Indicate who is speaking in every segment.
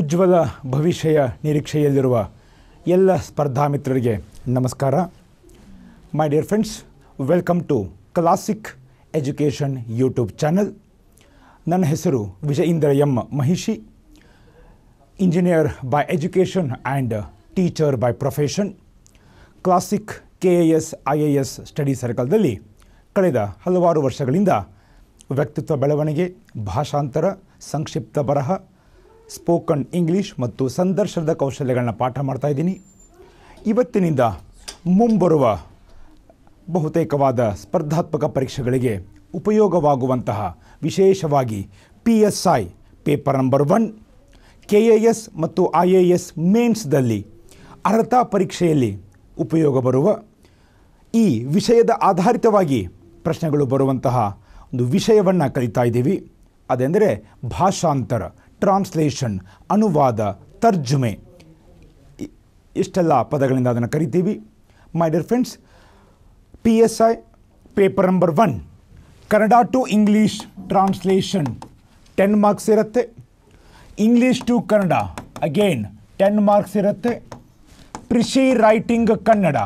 Speaker 1: ಉಜ್ವಲ ಭವಿಷ್ಯ ನಿರೀಕ್ಷೆಯಲ್ಲಿರುವ ಎಲ್ಲ ಸ್ಪರ್ಧಾ ಮಿತ್ರರಿಗೆ ನಮಸ್ಕಾರ my dear friends welcome to Classic Education YouTube channel ನನ್ನ ಹೆಸರು Vijayendra M Mahishi engineer by education and teacher by profession Classic K A S I A S study ಸರ್ಕಲ್ದಲ್ಲಿ ಕಳೆದ ಹಲವಾರು ವರ್ಷಗಳಿಂದ ವ್ಯಕ್ತಿತ್ವ ಬೆಳವಣಿಗೆ ಭಾಷಾಂತರ ಸಂಕ್ಷಿಪ್ತ ಬರಹ ಸ್ಪೋಕನ್ ಇಂಗ್ಲೀಷ್ ಮತ್ತು ಸಂದರ್ಶನದ ಕೌಶಲ್ಯಗಳನ್ನ ಪಾಠ ಮಾಡ್ತಾ ಇದ್ದೀನಿ ಇವತ್ತಿನಿಂದ ಮುಂಬರುವ ಬಹುತೇಕವಾದ ಸ್ಪರ್ಧಾತ್ಮಕ ಪರೀಕ್ಷೆಗಳಿಗೆ ಉಪಯೋಗವಾಗುವಂತಹ ವಿಶೇಷವಾಗಿ P S I paper number one K A S ಮತ್ತು ಐ ಎ ಎಸ್ ಮೇನ್ಸ್ದಲ್ಲಿ ಅರ್ಹತಾ ಪರೀಕ್ಷೆಯಲ್ಲಿ ಉಪಯೋಗ ಬರುವ ಈ ವಿಷಯದ ಆಧಾರಿತವಾಗಿ ಪ್ರಶ್ನೆಗಳು ಬರುವಂತಹ ಒಂದು ವಿಷಯವನ್ನು ಕಲಿತಾ ಇದ್ದೀವಿ ಅದೆಂದರೆ ಭಾಷಾಂತರ ಟ್ರಾನ್ಸ್ಲೇಷನ್ ಅನುವಾದ ತರ್ಜುಮೆ ಇಷ್ಟೆಲ್ಲ ಪದಗಳಿಂದ ಅದನ್ನು ಕರಿತೀವಿ my dear friends P S I paper number one Kannada to English translation ten marks ಇರುತ್ತೆ English to Kannada again ten marks ಇರುತ್ತೆ ಕೃಷಿ writing Kannada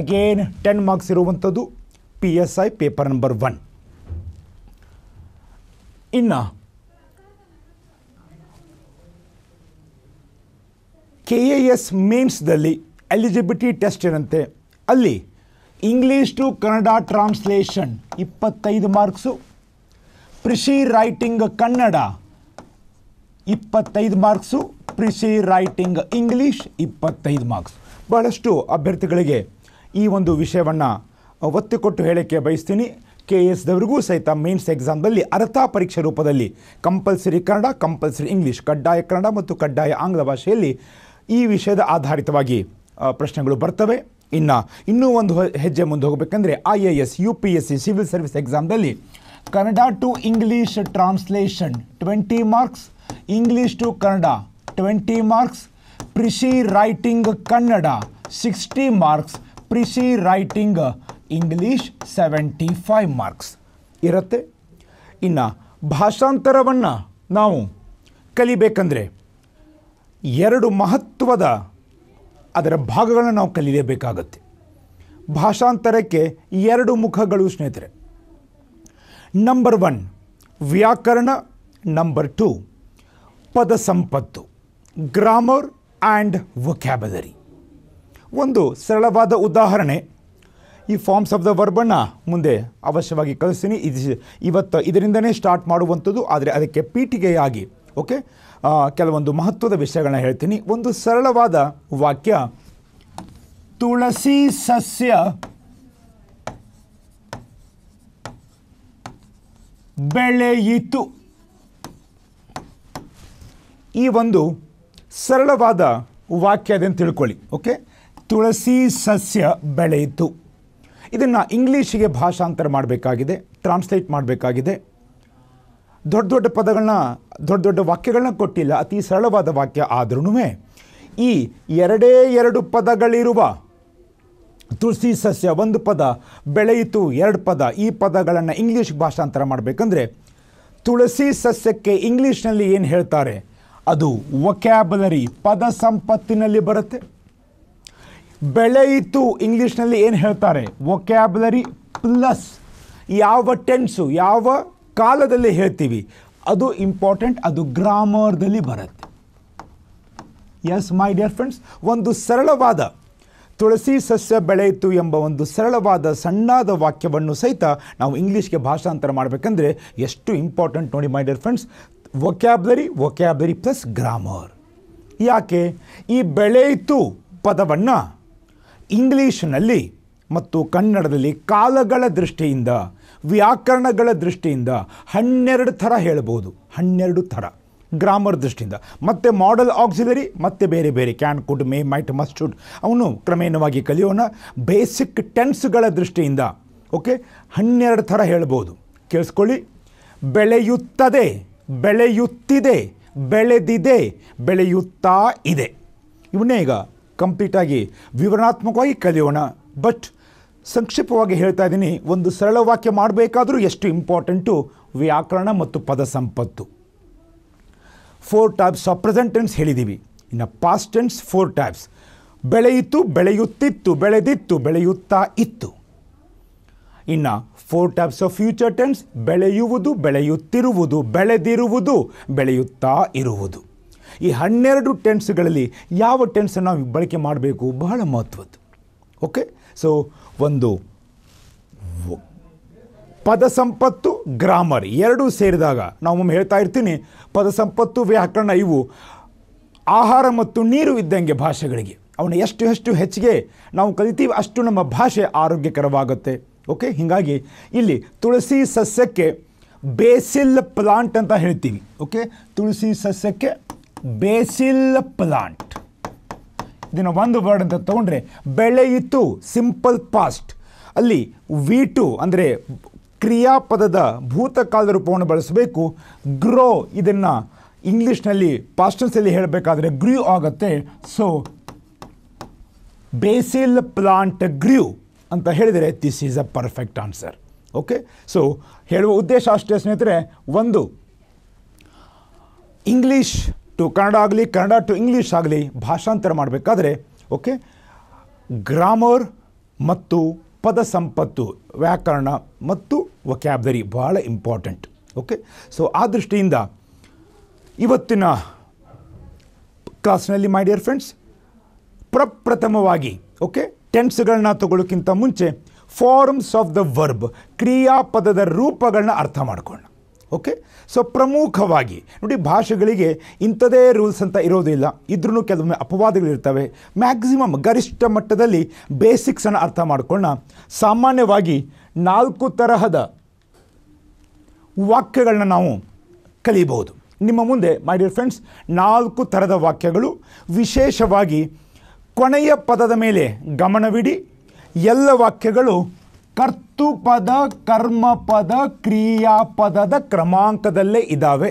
Speaker 1: again ten marks ಇರುವಂಥದ್ದು P S I paper number one ಇನ್ನು ಕೆ ಎ ಎಸ್ ಮೇನ್ಸ್ದಲ್ಲಿ eligibility test ಏನಂತೆ ಅಲ್ಲಿ English to Kannada translation ಇಪ್ಪತ್ತೈದು marks precis writing Kannada ಇಪ್ಪತ್ತೈದು ಮಾರ್ಕ್ಸು ಪ್ರಿಷಿ ರೈಟಿಂಗ್ ಇಂಗ್ಲೀಷ್ ಇಪ್ಪತ್ತೈದು ಮಾರ್ಕ್ಸ್ ಬಹಳಷ್ಟು ಅಭ್ಯರ್ಥಿಗಳಿಗೆ ಈ ಒಂದು ವಿಷಯವನ್ನು ಒತ್ತು ಕೊಟ್ಟು ಹೇಳೋಕ್ಕೆ ಬಯಸ್ತೀನಿ ಕೆ ಎ ಎಸ್ದವರಿಗೂ ಸಹಿತ ಮೇನ್ಸ್ ಎಕ್ಸಾಮ್ದಲ್ಲಿ ಅರ್ಥ ಪರೀಕ್ಷೆ ರೂಪದಲ್ಲಿ ಕಂಪಲ್ಸರಿ ಕನ್ನಡ ಕಂಪಲ್ಸರಿ ಇಂಗ್ಲೀಷ್ ಕಡ್ಡಾಯ ಕನ್ನಡ ಮತ್ತು ಕಡ್ಡಾಯ ಆಂಗ್ಲ ಭಾಷೆಯಲ್ಲಿ ಈ ವಿಷಯದ ಆಧಾರಿತವಾಗಿ ಪ್ರಶ್ನೆಗಳು ಬರ್ತವೆ ಇನ್ನು ಇನ್ನೂ ಒಂದು ಹೆಜ್ಜೆ ಮುಂದೆ ಹೋಗಬೇಕಂದ್ರೆ I A S U P S C civil service ಎಕ್ಸಾಮ್ದಲ್ಲಿ Kannada to English translation twenty marks English to Kannada twenty marks precis writing Kannada sixty marks precis writing English seventy five marks ಇರುತ್ತೆ ಇನ್ನು ಭಾಷಾಂತರವನ್ನು ನಾವು ಕಲಿಬೇಕಂದ್ರೆ ಎರಡು ಮಹತ್ವದ ಅದರ ಭಾಗಗಳನ್ನು ನಾವು ಕಲಿಯಬೇಕಾಗತ್ತೆ ಭಾಷಾಂತರಕ್ಕೆ ಎರಡು ಮುಖಗಳು ಸ್ನೇಹಿತರೆ ನಂಬರ್ ಒನ್ ವ್ಯಾಕರಣ ನಂಬರ್ ಟು ಪದ ಸಂಪತ್ತು ಗ್ರಾಮರ್ ಆ್ಯಂಡ್ ವೊಕ್ಯಾಬಲರಿ ಒಂದು ಸರಳವಾದ ಉದಾಹರಣೆ ಈ ಫಾರ್ಮ್ಸ್ ಆಫ್ ದ ವರ್ಬನ್ನು ಮುಂದೆ ಅವಶ್ಯವಾಗಿ ಕಲಿಸ್ತೀನಿ ಇದು ಇವತ್ತು ಇದರಿಂದನೇ ಸ್ಟಾರ್ಟ್ ಮಾಡುವಂಥದ್ದು ಆದರೆ ಅದಕ್ಕೆ ಪೀಠಿಗೆಯಾಗಿ ಓಕೆ ಕೆಲವೊಂದು ಮಹತ್ವದ ವಿಷಯಗಳನ್ನ ಹೇಳ್ತೀನಿ ಒಂದು ಸರಳವಾದ ವಾಕ್ಯ ತುಳಸಿ ಸಸ್ಯ ಬೆಳೆಯಿತು ಈ ಒಂದು ಸರಳವಾದ ವಾಕ್ಯ ಅದನ್ನು ತಿಳ್ಕೊಳ್ಳಿ ಓಕೆ ತುಳಸಿ ಸಸ್ಯ ಬೆಳೆಯಿತು ಇದನ್ನು ಇಂಗ್ಲೀಷಿಗೆ ಭಾಷಾಂತರ ಮಾಡಬೇಕಾಗಿದೆ ಟ್ರಾನ್ಸ್ಲೇಟ್ ಮಾಡಬೇಕಾಗಿದೆ ದೊಡ್ಡ ದೊಡ್ಡ ಪದಗಳನ್ನ ದೊಡ್ಡ ದೊಡ್ಡ ವಾಕ್ಯಗಳನ್ನ ಕೊಟ್ಟಿಲ್ಲ ಅತಿ ಸರಳವಾದ ವಾಕ್ಯ ಆದ್ರೂ ಈ ಎರಡೇ ಎರಡು ಪದಗಳಿರುವ ತುಳಸಿ ಸಸ್ಯ ಒಂದು ಪದ ಬೆಳೆಯಿತು ಎರಡು ಪದ ಈ ಪದಗಳನ್ನು ಇಂಗ್ಲೀಷ್ ಭಾಷಾಂತರ ಮಾಡಬೇಕಂದ್ರೆ ತುಳಸಿ ಸಸ್ಯಕ್ಕೆ ಇಂಗ್ಲೀಷ್ನಲ್ಲಿ ಏನು ಹೇಳ್ತಾರೆ ಅದು ವೊಕ್ಯಾಬುಲರಿ ಪದ ಸಂಪತ್ತಿನಲ್ಲಿ ಬರುತ್ತೆ ಬೆಳೆಯಿತು ಇಂಗ್ಲೀಷ್ನಲ್ಲಿ ಏನು ಹೇಳ್ತಾರೆ ವೊಕ್ಯಾಬುಲರಿ ಪ್ಲಸ್ ಯಾವ ಟೆನ್ಸು ಯಾವ ಕಾಲದಲ್ಲಿ ಹೇಳ್ತೀವಿ ಅದು ಇಂಪಾರ್ಟೆಂಟ್ ಅದು ಗ್ರಾಮರ್ದಲ್ಲಿ ಬರುತ್ತೆ ಎಸ್ ಮೈ ಡಿಯರ್ ಫ್ರೆಂಡ್ಸ್ ಒಂದು ಸರಳವಾದ ತುಳಸಿ ಸಸ್ಯ ಬೆಳೆಯಿತು ಎಂಬ ಒಂದು ಸರಳವಾದ ಸಣ್ಣಾದ ವಾಕ್ಯವನ್ನು ಸಹಿತ ನಾವು ಇಂಗ್ಲೀಷ್ಗೆ ಭಾಷಾಂತರ ಮಾಡಬೇಕಂದ್ರೆ ಎಷ್ಟು ಇಂಪಾರ್ಟೆಂಟ್ ನೋಡಿ my dear friends vocabulary vocabulary plus grammar ಯಾಕೆ ಈ ಬೆಳೆಯಿತು ಪದವನ್ನು ಇಂಗ್ಲೀಷ್ನಲ್ಲಿ ಮತ್ತು ಕನ್ನಡದಲ್ಲಿ ಕಾಲಗಳ ದೃಷ್ಟಿಯಿಂದ ವ್ಯಾಕರಣಗಳ ದೃಷ್ಟಿಯಿಂದ ಹನ್ನೆರಡು ಥರ ಹೇಳ್ಬೋದು ಹನ್ನೆರಡು ಥರ ಗ್ರಾಮರ್ ದೃಷ್ಟಿಯಿಂದ ಮತ್ತು ಮಾಡಲ್ ಆಕ್ಸಿಲರಿ ಮತ್ತು ಬೇರೆ ಬೇರೆ can could may might must should ಅವನು ಕ್ರಮೇಣವಾಗಿ ಕಲಿಯೋಣ ಬೇಸಿಕ್ ಟೆನ್ಸ್ಗಳ ದೃಷ್ಟಿಯಿಂದ ಓಕೆ ಹನ್ನೆರಡು ಥರ ಹೇಳ್ಬೋದು ಕೇಳಿಸ್ಕೊಳ್ಳಿ ಬೆಳೆಯುತ್ತದೆ ಬೆಳೆಯುತ್ತಿದೆ ಬೆಳೆದಿದೆ ಬೆಳೆಯುತ್ತಾ ಇದೆ ಇವನ್ನೇ ಈಗ ಕಂಪ್ಲೀಟಾಗಿ ವಿವರಣಾತ್ಮಕವಾಗಿ ಕಲಿಯೋಣ ಬಟ್ ಸಂಕ್ಷಿಪ್ತವಾಗಿ ಹೇಳ್ತಾ ಇದ್ದೀನಿ ಒಂದು ಸರಳ ವಾಕ್ಯ ಮಾಡಬೇಕಾದರೂ ಎಷ್ಟು ಇಂಪಾರ್ಟೆಂಟು ವ್ಯಾಕರಣ ಮತ್ತು ಪದ ಸಂಪತ್ತು four types of present tense ಹೇಳಿದ್ದೀವಿ ಇನ್ನು ಪಾಸ್ಟ್ ಟೆನ್ಸ್ ಫೋರ್ ಟೈಪ್ಸ್ ಬೆಳೆಯಿತು ಬೆಳೆಯುತ್ತಿತ್ತು ಬೆಳೆದಿತ್ತು ಬೆಳೆಯುತ್ತಾ ಇತ್ತು ಇನ್ನು four types of future tense ಬೆಳೆಯುವುದು ಬೆಳೆಯುತ್ತಿರುವುದು ಬೆಳೆದಿರುವುದು ಬೆಳೆಯುತ್ತಾ ಇರುವುದು ಈ ಹನ್ನೆರಡು ಟೆನ್ಸ್ಗಳಲ್ಲಿ ಯಾವ ಟೆನ್ಸನ್ನು ನಾವು ಬಳಕೆ ಮಾಡಬೇಕು ಬಹಳ ಮಹತ್ವದ್ದು ಓಕೆ ಸೊ ಒಂದು ಪದ ಸಂಪತ್ತು ಗ್ರಾಮರ್ ಎರಡೂ ಸೇರಿದಾಗ ನಾವು ಒಮ್ಮೆ ಹೇಳ್ತಾ ಇರ್ತೀನಿ ಪದ ಸಂಪತ್ತು ವ್ಯಾಕರಣ ಇವು ಆಹಾರ ಮತ್ತು ನೀರು ಇದ್ದಂಗೆ ಭಾಷೆಗಳಿಗೆ ಅವನ್ನ ಎಷ್ಟು ಎಷ್ಟು ಹೆಚ್ಚಿಗೆ ನಾವು ಕಲಿತೀವಿ ಅಷ್ಟು ನಮ್ಮ ಭಾಷೆ ಆರೋಗ್ಯಕರವಾಗುತ್ತೆ ಓಕೆ ಹೀಗಾಗಿ ಇಲ್ಲಿ ತುಳಸಿ ಸಸ್ಯಕ್ಕೆ ಬೇಸಿಲ್ ಪ್ಲಾಂಟ್ ಅಂತ ಹೇಳ್ತೀವಿ ಓಕೆ ತುಳಸಿ ಸಸ್ಯಕ್ಕೆ ಬೇಸಿಲ್ ಪ್ಲಾಂಟ್ ದಿನ ಒಂದು ವರ್ಡ್ ಅಂತ ತೊಗೊಂಡ್ರೆ ಬೆಳೆಯಿತು ಸಿಂಪಲ್ ಪಾಸ್ಟ್ ಅಲ್ಲಿ ವಿ ಟು ಅಂದರೆ ಕ್ರಿಯಾಪದದ ಭೂತಕಾಲದ ರೂಪವನ್ನು ಬಳಸಬೇಕು ಗ್ರೋ ಇದನ್ನು ಇಂಗ್ಲೀಷ್ನಲ್ಲಿ ಪಾಸ್ಟನ್ಸಲ್ಲಿ ಹೇಳಬೇಕಾದ್ರೆ ಗ್ರೂ ಆಗುತ್ತೆ ಸೊ ಬೇಸಿಲ್ ಪ್ಲಾಂಟ್ ಗ್ರ್ಯೂ ಅಂತ ಹೇಳಿದರೆ this is a perfect answer okay so ಹೇಳುವ ಉದ್ದೇಶ ಅಷ್ಟೇ ಸ್ನೇಹಿತರೆ ಒಂದು ಇಂಗ್ಲೀಷ್ ಟು ಕನ್ನಡ ಆಗಲಿ ಕನ್ನಡ ಟು ಇಂಗ್ಲೀಷ್ ಆಗಲಿ ಭಾಷಾಂತರ ಮಾಡಬೇಕಾದ್ರೆ ಓಕೆ ಗ್ರಾಮರ್ ಮತ್ತು ಪದ ಸಂಪತ್ತು ವ್ಯಾಕರಣ ಮತ್ತು ವಕ್ಯಾಬ್ದರಿ ಭಾಳ ಇಂಪಾರ್ಟೆಂಟ್ ಓಕೆ ಸೊ ಆ ದೃಷ್ಟಿಯಿಂದ ಇವತ್ತಿನ ಕ್ಲಾಸ್ನಲ್ಲಿ ಮೈ ಡಿಯರ್ ಫ್ರೆಂಡ್ಸ್ ಪ್ರಪ್ರಥಮವಾಗಿ ಓಕೆ ಟೆನ್ಸ್ಗಳನ್ನ ತಗೊಳ್ಳೋಕ್ಕಿಂತ ಮುಂಚೆ ಫಾರ್ಮ್ಸ್ ಆಫ್ ದ ವರ್ಬ್ ಕ್ರಿಯಾಪದದ ರೂಪಗಳನ್ನ ಅರ್ಥ ಮಾಡ್ಕೊಳ್ಳೋಣ ಓಕೆ ಸೊ ಪ್ರಮುಖವಾಗಿ ನೋಡಿ ಭಾಷೆಗಳಿಗೆ ಇಂಥದೇ ರೂಲ್ಸ್ ಅಂತ ಇರೋದಿಲ್ಲ ಇದ್ರೂ ಕೆಲವೊಮ್ಮೆ ಅಪವಾದಗಳಿರ್ತವೆ ಮ್ಯಾಕ್ಸಿಮಮ್ ಗರಿಷ್ಠ ಮಟ್ಟದಲ್ಲಿ ಬೇಸಿಕ್ಸನ್ನು ಅರ್ಥ ಮಾಡ್ಕೊಳ್ಳೋಣ ಸಾಮಾನ್ಯವಾಗಿ ನಾಲ್ಕು ತರಹದ ವಾಕ್ಯಗಳನ್ನ ನಾವು ಕಲಿಯಬಹುದು ನಿಮ್ಮ ಮುಂದೆ ಮೈ ಡಿಯರ್ ಫ್ರೆಂಡ್ಸ್ ನಾಲ್ಕು ಥರದ ವಾಕ್ಯಗಳು ವಿಶೇಷವಾಗಿ ಕೊನೆಯ ಪದದ ಮೇಲೆ ಗಮನವಿಡಿ ಎಲ್ಲ ವಾಕ್ಯಗಳು ಕರ್ತುಪದ ಕರ್ಮಪದ ಕ್ರಿಯಾಪದದ ಕ್ರಮಾಂಕದಲ್ಲೇ ಇದ್ದಾವೆ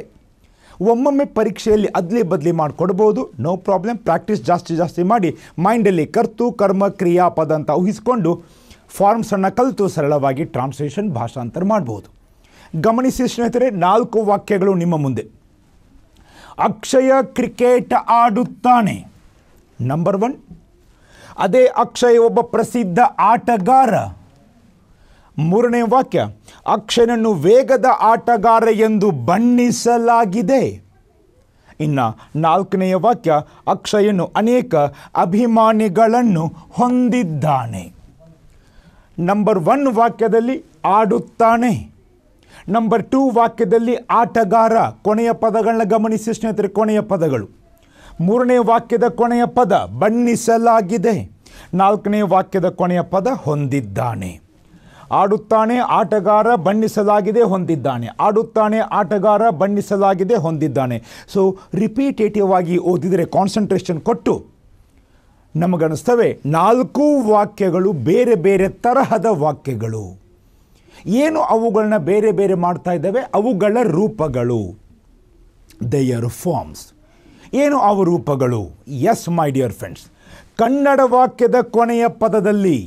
Speaker 1: ಒಮ್ಮೊಮ್ಮೆ ಪರೀಕ್ಷೆಯಲ್ಲಿ ಅದ್ಲಿ ಬದಲಿ ಮಾಡಿಕೊಡ್ಬೋದು ನೋ ಪ್ರಾಬ್ಲಮ್ ಪ್ರಾಕ್ಟೀಸ್ ಜಾಸ್ತಿ ಜಾಸ್ತಿ ಮಾಡಿ ಮೈಂಡಲ್ಲಿ ಕರ್ತು ಕರ್ಮ ಕ್ರಿಯಾಪದ ಅಂತ ಊಹಿಸಿಕೊಂಡು ಫಾರ್ಮ್ಸನ್ನು ಕಲಿತು ಸರಳವಾಗಿ ಟ್ರಾನ್ಸ್ಲೇಷನ್ ಭಾಷಾಂತರ ಮಾಡ್ಬೋದು ಗಮನಿಸಿ ಸ್ನೇಹಿತರೆ ನಾಲ್ಕು ವಾಕ್ಯಗಳು ನಿಮ್ಮ ಮುಂದೆ ಅಕ್ಷಯ ಕ್ರಿಕೆಟ್ ಆಡುತ್ತಾನೆ ನಂಬರ್ ಒನ್ ಅದೇ ಅಕ್ಷಯ ಒಬ್ಬ ಪ್ರಸಿದ್ಧ ಆಟಗಾರ ಮೂರನೇ ವಾಕ್ಯ ಅಕ್ಷಯನನ್ನು ವೇಗದ ಆಟಗಾರ ಎಂದು ಬಣ್ಣಿಸಲಾಗಿದೆ ಇನ್ನು ನಾಲ್ಕನೆಯ ವಾಕ್ಯ ಅಕ್ಷಯನು ಅನೇಕ ಅಭಿಮಾನಿಗಳನ್ನು ಹೊಂದಿದ್ದಾನೆ ನಂಬರ್ ಒನ್ ವಾಕ್ಯದಲ್ಲಿ ಆಡುತ್ತಾನೆ ನಂಬರ್ ಟೂ ವಾಕ್ಯದಲ್ಲಿ ಆಟಗಾರ ಕೊನೆಯ ಪದಗಳನ್ನ ಗಮನಿಸಿ ಸ್ನೇಹಿತರೆ ಕೊನೆಯ ಪದಗಳು ಮೂರನೇ ವಾಕ್ಯದ ಕೊನೆಯ ಪದ ಬಣ್ಣಿಸಲಾಗಿದೆ ನಾಲ್ಕನೇ ವಾಕ್ಯದ ಕೊನೆಯ ಪದ ಹೊಂದಿದ್ದಾನೆ ಆಡುತ್ತಾನೆ ಆಟಗಾರ ಬಣ್ಣಿಸಲಾಗಿದೆ ಹೊಂದಿದ್ದಾನೆ ಆಡುತ್ತಾನೆ ಆಟಗಾರ ಬಣ್ಣಿಸಲಾಗಿದೆ ಹೊಂದಿದ್ದಾನೆ ಸೊ ರಿಪೀಟೇಟಿವ್ ಆಗಿ ಓದಿದರೆ ಕಾನ್ಸಂಟ್ರೇಷನ್ ಕೊಟ್ಟು ನಮಗನಿಸ್ತವೆ ನಾಲ್ಕು ವಾಕ್ಯಗಳು ಬೇರೆ ಬೇರೆ ತರಹದ ವಾಕ್ಯಗಳು ಏನು ಅವುಗಳನ್ನ ಬೇರೆ ಬೇರೆ ಮಾಡ್ತಾ ಇದ್ದಾವೆ ಅವುಗಳ ರೂಪಗಳು ದೇಯರ್ ಫಾರ್ಮ್ಸ್ ಏನು ಅವು ರೂಪಗಳು yes my dear friends Kannada ವಾಕ್ಯದ ಕೊನೆಯ ಪದದಲ್ಲಿ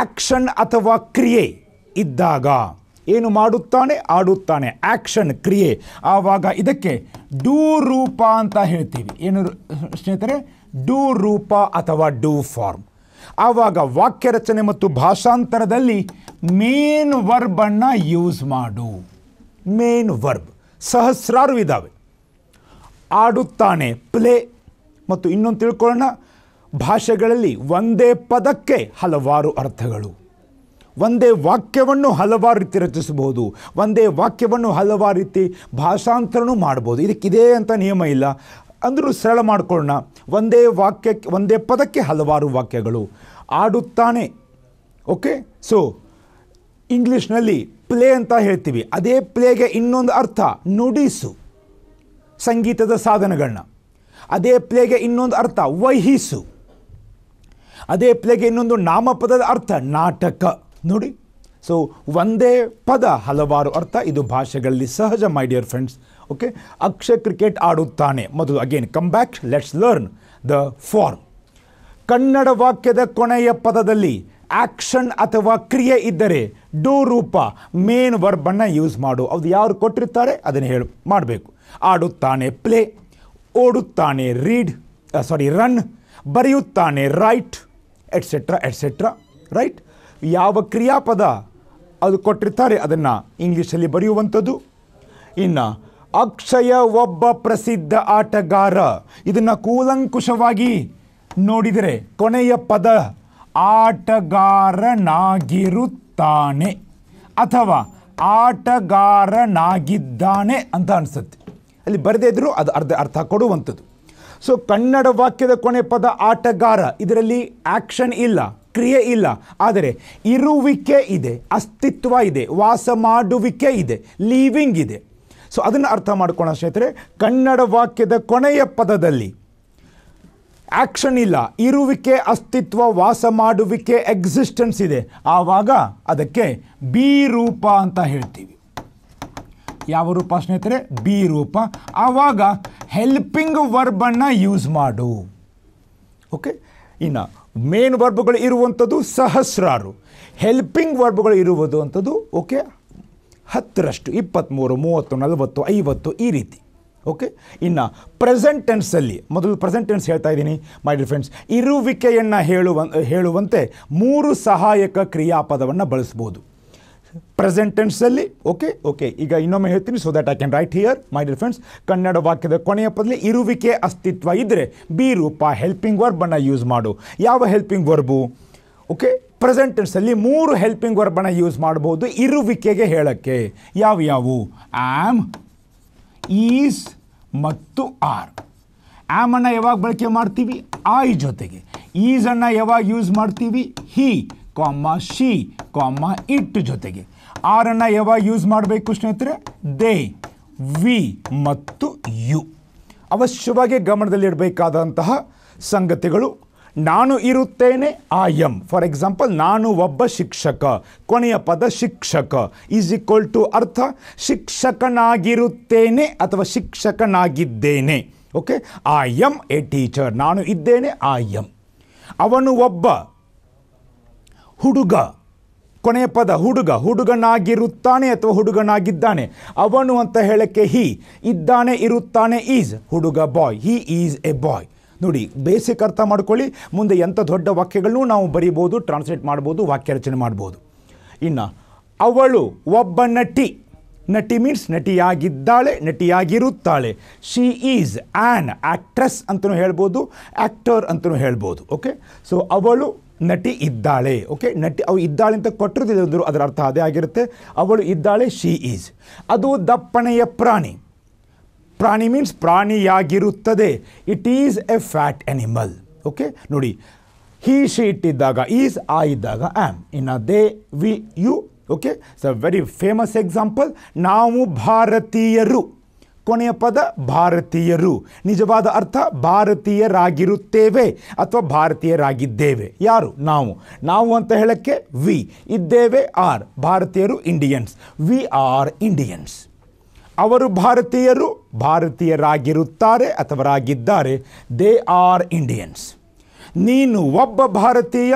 Speaker 1: ಆ್ಯಕ್ಷನ್ ಅಥವಾ ಕ್ರಿಯೆ ಇದ್ದಾಗ ಏನು ಮಾಡುತ್ತಾನೆ ಆಡುತ್ತಾನೆ ಆ್ಯಕ್ಷನ್ ಕ್ರಿಯೆ ಆವಾಗ ಇದಕ್ಕೆ ಡೂ ರೂಪ ಅಂತ ಹೇಳ್ತೀವಿ ಏನು ಸ್ನೇಹಿತರೆ ಡೂ ರೂಪ ಅಥವಾ ಡೂ ಫಾರ್ಮ್ ಆವಾಗ ವಾಕ್ಯ ರಚನೆ ಮತ್ತು ಭಾಷಾಂತರದಲ್ಲಿ ಮೇನ್ ವರ್ಬನ್ನು ಯೂಸ್ ಮಾಡು ಮೇನ್ ವರ್ಬ್ ಸಹಸ್ರಾರು ಇದ್ದಾವೆ ಆಡುತ್ತಾನೆ ಪ್ಲೇ ಮತ್ತು ಇನ್ನೊಂದು ತಿಳ್ಕೊಳ್ಳೋಣ ಭಾಷೆಗಳಲ್ಲಿ ಒಂದೇ ಪದಕ್ಕೆ ಹಲವಾರು ಅರ್ಥಗಳು ಒಂದೇ ವಾಕ್ಯವನ್ನು ಹಲವಾರು ರೀತಿ ರಚಿಸಬಹುದು ಒಂದೇ ವಾಕ್ಯವನ್ನು ಹಲವಾರು ರೀತಿ ಭಾಷಾಂತರನೂ ಮಾಡ್ಬೋದು ಇದಕ್ಕಿದೆ ಅಂತ ನಿಯಮ ಇಲ್ಲ ಅಂದರೂ ಸರಳ ಮಾಡಿಕೊಳ್ಳೋಣ ಒಂದೇ ವಾಕ್ಯಕ್ಕೆ ಒಂದೇ ಪದಕ್ಕೆ ಹಲವಾರು ವಾಕ್ಯಗಳು ಆಡುತ್ತಾನೆ ಓಕೆ ಸೊ ಇಂಗ್ಲೀಷ್ನಲ್ಲಿ ಪ್ಲೇ ಅಂತ ಹೇಳ್ತೀವಿ ಅದೇ ಪ್ಲೇಗೆ ಇನ್ನೊಂದು ಅರ್ಥ ನುಡಿಸು ಸಂಗೀತದ ಸಾಧನಗಳನ್ನ ಅದೇ ಪ್ಲೇಗೆ ಇನ್ನೊಂದು ಅರ್ಥ ವಹಿಸು ಅದೇ ಪ್ಲೇಗೆ ಇನ್ನೊಂದು ನಾಮಪದದ ಅರ್ಥ ನಾಟಕ ನೋಡಿ ಸೊ ಒಂದೇ ಪದ ಹಲವಾರು ಅರ್ಥ ಇದು ಭಾಷೆಗಳಲ್ಲಿ ಸಹಜ my dear friends okay Akshay cricket ಆಡುತ್ತಾನೆ ಮೊದಲು again come back let's learn the form Kannada ವಾಕ್ಯದ ಕೊನೆಯ ಪದದಲ್ಲಿ ಆಕ್ಷನ್ ಅಥವಾ ಕ್ರಿಯೆ ಇದ್ದರೆ ಡೂ ರೂಪ ಮೇನ್ ವರ್ಬನ್ನು ಯೂಸ್ ಮಾಡು ಅದು ಯಾರು ಕೊಟ್ಟಿರ್ತಾರೆ ಅದನ್ನು ಹೇಳು ಮಾಡಬೇಕು ಆಡುತ್ತಾನೆ ಪ್ಲೇ ಓಡುತ್ತಾನೆ ರೀಡ್ ಸಾರಿ ರನ್ ಬರೆಯುತ್ತಾನೆ ರೈಟ್ ಎಟ್ಸೆಟ್ರಾ ಎಟ್ಸೆಟ್ರಾ ರೈಟ್ ಯಾವ ಕ್ರಿಯಾಪದ ಅದು ಕೊಟ್ಟಿರ್ತಾರೆ ಅದನ್ನು ಇಂಗ್ಲೀಷಲ್ಲಿ ಬರೆಯುವಂಥದ್ದು ಇನ್ನು ಅಕ್ಷಯ ಒಬ್ಬ ಪ್ರಸಿದ್ಧ ಆಟಗಾರ ಇದನ್ನು ಕೂಲಂಕುಷವಾಗಿ ನೋಡಿದರೆ ಕೊನೆಯ ಪದ ಆಟಗಾರನಾಗಿರುತ್ತಾನೆ ಅಥವಾ ಆಟಗಾರನಾಗಿದ್ದಾನೆ ಅಂತ ಅನಿಸುತ್ತೆ ಅಲ್ಲಿ ಬರೆದೇ ಇದ್ದರೂ ಅದು ಅರ್ಧ ಅರ್ಥ ಕೊಡುವಂಥದ್ದು ಸೊ ಕನ್ನಡ ವಾಕ್ಯದ ಕೊನೆ ಪದ ಆಟಗಾರ ಇದರಲ್ಲಿ ಆಕ್ಷನ್ ಇಲ್ಲ ಕ್ರಿಯೆ ಇಲ್ಲ ಆದರೆ ಇರುವಿಕೆ ಇದೆ ಅಸ್ತಿತ್ವ ಇದೆ ವಾಸ ಮಾಡುವಿಕೆ ಇದೆ ಲೀವಿಂಗ್ ಇದೆ ಸೊ ಅದನ್ನು ಅರ್ಥ ಮಾಡ್ಕೊಳೋ ಸ್ನೇಹಿತರೆ ಕನ್ನಡ ವಾಕ್ಯದ ಕೊನೆಯ ಪದದಲ್ಲಿ ಆ್ಯಕ್ಷನ್ ಇಲ್ಲ ಇರುವಿಕೆ ಅಸ್ತಿತ್ವ ವಾಸ ಮಾಡುವಿಕೆ ಎಕ್ಸಿಸ್ಟೆನ್ಸ್ ಇದೆ ಆವಾಗ ಅದಕ್ಕೆ ಬಿ ರೂಪ ಅಂತ ಹೇಳ್ತೀವಿ ಯಾವ ರೂಪ ಸ್ನೇಹಿತರೆ ಬಿ ರೂಪ ಆವಾಗ ಹೆಲ್ಪಿಂಗ್ ವರ್ಬನ್ನು ಯೂಸ್ ಮಾಡು ಓಕೆ ಇನ್ನು ಮೇನ್ ವರ್ಬ್ಗಳು ಇರುವಂಥದ್ದು ಸಹಸ್ರಾರು ಹೆಲ್ಪಿಂಗ್ ವರ್ಬ್ಗಳು ಇರುವುದು ಅಂಥದ್ದು ಓಕೆ ಹತ್ತರಷ್ಟು ಇಪ್ಪತ್ತ್ಮೂರು ಮೂವತ್ತು ನಲವತ್ತು ಐವತ್ತು ಈ ರೀತಿ ಓಕೆ ಇನ್ನು ಪ್ರೆಸೆಂಟ್ ಟೆನ್ಸಲ್ಲಿ ಮೊದಲು ಪ್ರೆಸೆಂಟ್ ಟೆನ್ಸ್ ಹೇಳ್ತಾ ಇದ್ದೀನಿ ಮೈ ಡಿಯರ್ ಫ್ರೆಂಡ್ಸ್ ಇರುವಿಕೆಯನ್ನು ಹೇಳುವ ಹೇಳುವಂತೆ ಮೂರು ಸಹಾಯಕ ಕ್ರಿಯಾಪದವನ್ನು ಬಳಸ್ಬೋದು ಪ್ರೆಸೆಂಟ್ ಅಲ್ಲಿ ಓಕೆ ಓಕೆ ಈಗ ಇನ್ನೊಮ್ಮೆ ಹೇಳ್ತೀನಿ so that I can write here my dear friends Kannada ವಾಕ್ಯದ ಕೊನೆಯ ಪದಲ್ಲಿ ಇರುವಿಕೆ ಅಸ್ತಿತ್ವ ಇದ್ದರೆ ಬಿ ರೂಪ ಹೆಲ್ಪಿಂಗ್ ವರ್ಬನ್ನು ಯೂಸ್ ಮಾಡು ಯಾವ ಹೆಲ್ಪಿಂಗ್ ವರ್ಬು ಓಕೆ ಪ್ರೆಸೆಂಟ್ ಮೂರು ಹೆಲ್ಪಿಂಗ್ ವರ್ಬನ್ನು ಯೂಸ್ ಮಾಡಬಹುದು ಇರುವಿಕೆಗೆ ಹೇಳೋಕ್ಕೆ ಯಾವ ಯಾವು ಆಮ್ ಈಸ್ ಮತ್ತು ಆರ್ ಆ್ಯಮನ್ನು ಯಾವಾಗ ಬಳಕೆ ಮಾಡ್ತೀವಿ ಐ ಜೊತೆಗೆ ಈಸನ್ನು ಯಾವಾಗ ಯೂಸ್ ಮಾಡ್ತೀವಿ ಹಿ ಕಾಮ ಶಿ ಕಾಮ ಇಟ್ ಜೊತೆಗೆ ಆರನ್ನು ಯಾವಾಗ ಯೂಸ್ ಮಾಡಬೇಕು ಸ್ನೇಹಿತರೆ ದೇ ವಿ ಮತ್ತು ಯು ಅವಶ್ಯವಾಗಿ ಗಮನದಲ್ಲಿಡಬೇಕಾದಂತಹ ಸಂಗತಿಗಳು ನಾನು ಇರುತ್ತೇನೆ ಆ ಎಂ ಫಾರ್ ಎಕ್ಸಾಂಪಲ್ ನಾನು ಒಬ್ಬ ಶಿಕ್ಷಕ ಕೊನೆಯ ಪದ ಶಿಕ್ಷಕ ಈಸ್ ಈಕ್ವಲ್ ಟು ಅರ್ಥ ಶಿಕ್ಷಕನಾಗಿರುತ್ತೇನೆ ಅಥವಾ ಶಿಕ್ಷಕನಾಗಿದ್ದೇನೆ okay I am a teacher ನಾನು ಇದ್ದೇನೆ ಆ ಎಂ ಅವನು ಒಬ್ಬ ಹುಡುಗ ಕೊನೆಯ ಪದ ಹುಡುಗ ಹುಡುಗನಾಗಿರುತ್ತಾನೆ ಅಥವಾ ಹುಡುಗನಾಗಿದ್ದಾನೆ ಅವನು ಅಂತ ಹೇಳಕ್ಕೆ ಹಿ ಇದ್ದಾನೆ ಇರುತ್ತಾನೆ ಈಸ್ ಹುಡುಗ ಬಾಯ್ ಹಿ ಈಸ್ ಎ ಬಾಯ್ ನೋಡಿ ಬೇಸಿಕ್ ಅರ್ಥ ಮಾಡ್ಕೊಳ್ಳಿ ಮುಂದೆ ಎಂಥ ದೊಡ್ಡ ವಾಕ್ಯಗಳನ್ನೂ ನಾವು ಬರೀಬೋದು ಟ್ರಾನ್ಸ್ಲೇಟ್ ಮಾಡ್ಬೋದು ವಾಕ್ಯ ರಚನೆ ಮಾಡ್ಬೋದು ಇನ್ನು ಅವಳು ಒಬ್ಬ ನಟಿ ನಟಿ ಮೀನ್ಸ್ ನಟಿಯಾಗಿದ್ದಾಳೆ ನಟಿಯಾಗಿರುತ್ತಾಳೆ ಶಿ ಈಸ್ ಆ್ಯನ್ ಆ್ಯಕ್ಟ್ರೆಸ್ ಅಂತಲೂ ಹೇಳ್ಬೋದು ಆ್ಯಕ್ಟರ್ ಅಂತಲೂ ಹೇಳ್ಬೋದು ಓಕೆ ಸೊ ಅವಳು ನಟಿ ಇದ್ದಾಳೆ ಓಕೆ ನಟಿ ಅವು ಇದ್ದಾಳೆ ಅಂತ ಕೊಟ್ಟಿರೋದಿಲ್ಲ ಅದರ ಅರ್ಥ ಅದೇ ಆಗಿರುತ್ತೆ ಅವಳು ಇದ್ದಾಳೆ ಶಿ ಈಸ್ ಅದು ದಪ್ಪಣೆಯ ಪ್ರಾಣಿ ಪ್ರಾಣಿ ಮೀನ್ಸ್ ಪ್ರಾಣಿಯಾಗಿರುತ್ತದೆ it is a fat animal okay ನೋಡಿ ಹೀ ಶಿ ಇಟ್ಟಿದ್ದಾಗ ಈಸ್ ಆ ಇದ್ದಾಗ in a they we you okay so very famous example ನಾವು ಭಾರತೀಯರು ಕೊನೆಯ ಪದ ಭಾರತೀಯರು ನಿಜವಾದ ಅರ್ಥ ಭಾರತೀಯರಾಗಿರುತ್ತೇವೆ ಅಥವಾ ಭಾರತೀಯರಾಗಿದ್ದೇವೆ ಯಾರು ನಾವು ನಾವು ಅಂತ ಹೇಳಕ್ಕೆ ವಿ ಇದ್ದೇವೆ ಆರ್ ಭಾರತೀಯರು ಇಂಡಿಯನ್ಸ್ ವಿ ಆರ್ ಇಂಡಿಯನ್ಸ್ ಅವರು ಭಾರತೀಯರು ಭಾರತೀಯರಾಗಿರುತ್ತಾರೆ ಅಥವಾ ಆಗಿದ್ದಾರೆ ದೇ ಆರ್ ಇಂಡಿಯನ್ಸ್ ನೀನು ಒಬ್ಬ ಭಾರತೀಯ